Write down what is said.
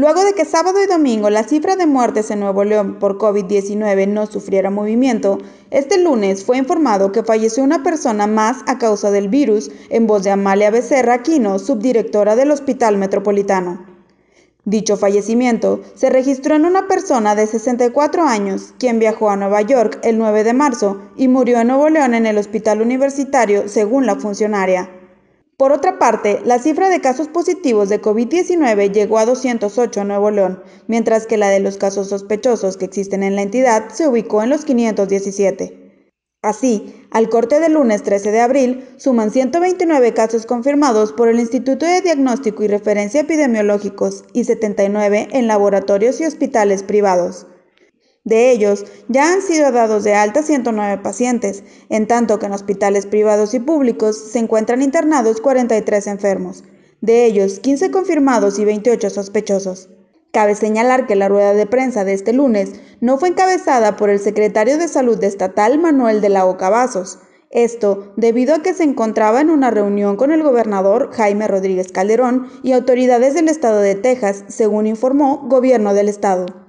Luego de que sábado y domingo la cifra de muertes en Nuevo León por COVID-19 no sufriera movimiento, este lunes fue informado que falleció una persona más a causa del virus, en voz de Amalia Becerra Aquino, subdirectora del Hospital Metropolitano. Dicho fallecimiento se registró en una persona de 64 años, quien viajó a Nueva York el 9 de marzo y murió en Nuevo León en el Hospital Universitario, según la funcionaria. Por otra parte, la cifra de casos positivos de COVID-19 llegó a 208 en Nuevo León, mientras que la de los casos sospechosos que existen en la entidad se ubicó en los 517. Así, al corte del lunes 13 de abril, suman 129 casos confirmados por el Instituto de Diagnóstico y Referencia Epidemiológicos y 79 en laboratorios y hospitales privados. De ellos, ya han sido dados de alta 109 pacientes, en tanto que en hospitales privados y públicos se encuentran internados 43 enfermos, de ellos 15 confirmados y 28 sospechosos. Cabe señalar que la rueda de prensa de este lunes no fue encabezada por el secretario de Salud Estatal Manuel de la Oca esto debido a que se encontraba en una reunión con el gobernador Jaime Rodríguez Calderón y autoridades del estado de Texas, según informó Gobierno del estado.